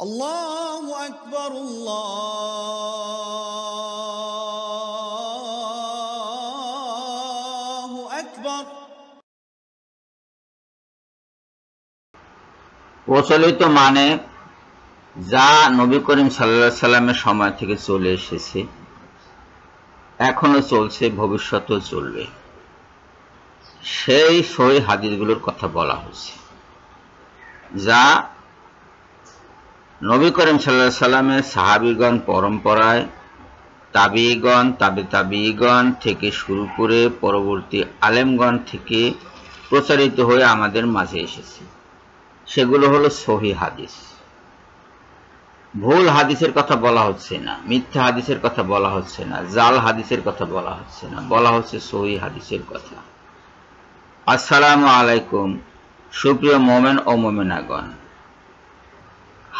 প্রচলিত মানে যা নবী করিম সাল্লাহ সাল্লামের সময় থেকে চলে এসেছে এখনো চলছে ভবিষ্যতেও চলবে সেই সই হাদিসগুলোর কথা বলা হয়েছে যা নবী করিম সাল্লাহ সাল্লামের সাহাবিগণ পরম্পরায় তাবিগণ তাবে তাবিগণ থেকে শুরু করে পরবর্তী আলেমগণ থেকে প্রচারিত হয়ে আমাদের মাঝে এসেছে সেগুলো হলো সহি হাদিস ভুল হাদিসের কথা বলা হচ্ছে না মিথ্যা হাদিসের কথা বলা হচ্ছে না জাল হাদিসের কথা বলা হচ্ছে না বলা হচ্ছে সহি হাদিসের কথা আসসালামু আলাইকুম সুপ্রিয় মোমেন ও মোমেনাগণ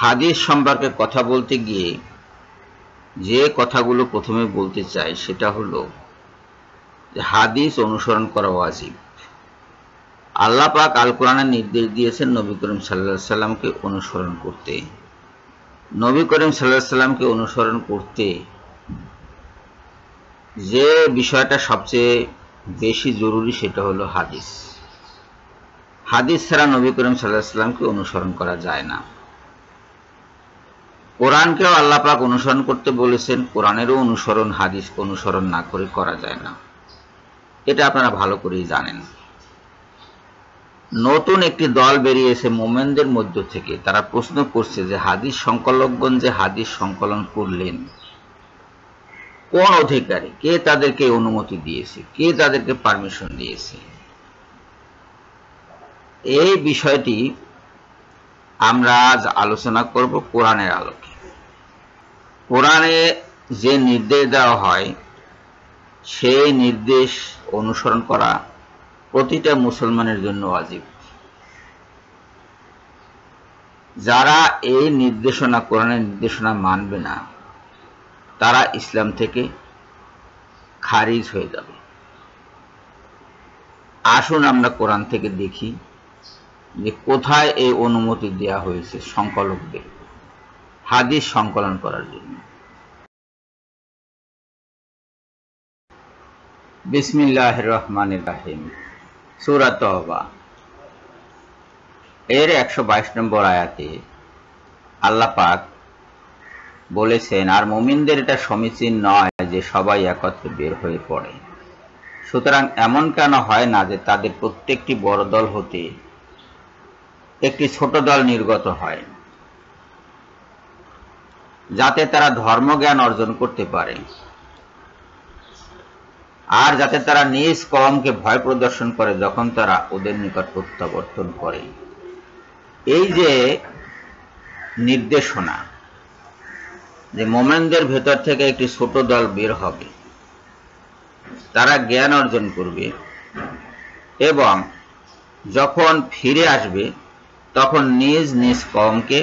হাদিস সম্পর্কে কথা বলতে গিয়ে যে কথাগুলো প্রথমে বলতে চাই সেটা হলো যে হাদিস অনুসরণ করা ওয়াজিব আল্লাহ পাক আল কোরআনের নির্দেশ দিয়েছেন নবী করিম সাল্লা সাল্লামকে অনুসরণ করতে নবী করিম সাল্লাহ সাল্লামকে অনুসরণ করতে যে বিষয়টা সবচেয়ে বেশি জরুরি সেটা হলো হাদিস হাদিস ছাড়া নবী করিম সাল্লাহ সাল্লামকে অনুসরণ করা যায় না কোরআনকেও আল্লাপাক অনুসরণ করতে বলেছেন কোরআনেরও অনুসরণ হাদিস অনুসরণ না করে করা যায় না এটা আপনারা ভালো করেই জানেন নতুন একটি দল বেরিয়েছে মোমেনদের মধ্য থেকে তারা প্রশ্ন করছে যে হাদিস সংকলকগণ যে হাদিস সংকলন করলেন কোন অধিকারে কে তাদেরকে অনুমতি দিয়েছে কে তাদেরকে পারমিশন দিয়েছে এই বিষয়টি আমরা আজ আলোচনা করব কোরআনের আলোকে কোরআনে যে নির্দেশ দেওয়া হয় সেই নির্দেশ অনুসরণ করা প্রতিটা মুসলমানের জন্য আজীব যারা এই নির্দেশনা কোরআনের নির্দেশনা মানবে না তারা ইসলাম থেকে খারিজ হয়ে যাবে আসুন আমরা কোরআন থেকে দেখি যে কোথায় এই অনুমতি দেওয়া হয়েছে সংকলকদের হাদিস সংকলন করার জন্য বিসমিল্লাহ রহমান রাহিম সুরাত এর একশো বাইশ নম্বর আয়াতে আল্লাপাক বলেছেন আর মোমিনদের এটা সমীচীন নয় যে সবাই একত্রে বের হয়ে পড়ে সুতরাং এমন কেন হয় না যে তাদের প্রত্যেকটি বড় দল হতে একটি ছোট দল নির্গত হয় যাতে তারা ধর্মজ্ঞান অর্জন করতে পারে আর যাতে তারা নিজ কলমকে ভয় প্রদর্শন করে যখন তারা ওদের নিকট প্রত্যাবর্তন করে এই যে নির্দেশনা যে মোমেনদের ভেতর থেকে একটি ছোট দল বের হবে তারা জ্ঞান অর্জন করবে এবং যখন ফিরে আসবে তখন নিজ নিজ কমকে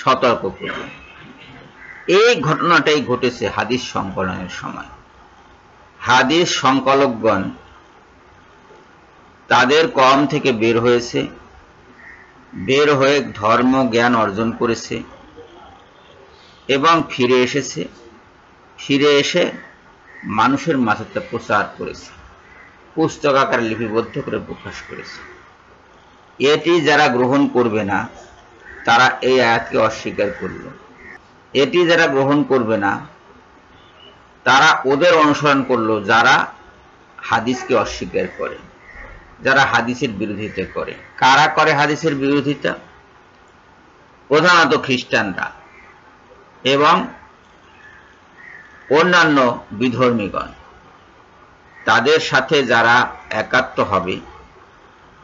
সতর্ক করবে এই ঘটনাটাই ঘটেছে হাদিস সংকলনের সময় হাদিস সংকলকগণ তাদের কম থেকে বের হয়েছে বের হয়ে ধর্ম জ্ঞান অর্জন করেছে এবং ফিরে এসেছে ফিরে এসে মানুষের মাথাতে প্রচার করেছে পুস্তক আকারে লিপিবদ্ধ করে প্রকাশ করেছে এটি যারা গ্রহণ করবে না তারা এই আয়াতকে অস্বীকার করল এটি যারা গ্রহণ করবে না তারা ওদের অনুসরণ করলো যারা হাদিসকে অস্বীকার করে যারা হাদিসের বিরোধিতা করে কারা করে হাদিসের বিরোধিতা প্রধানত খ্রিস্টানরা এবং অন্যান্য বিধর্মীগণ তাদের সাথে যারা একাত্ম হবে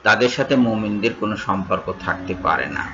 তাদের সাথে মোমিনদের কোনো সম্পর্ক থাকতে পারে না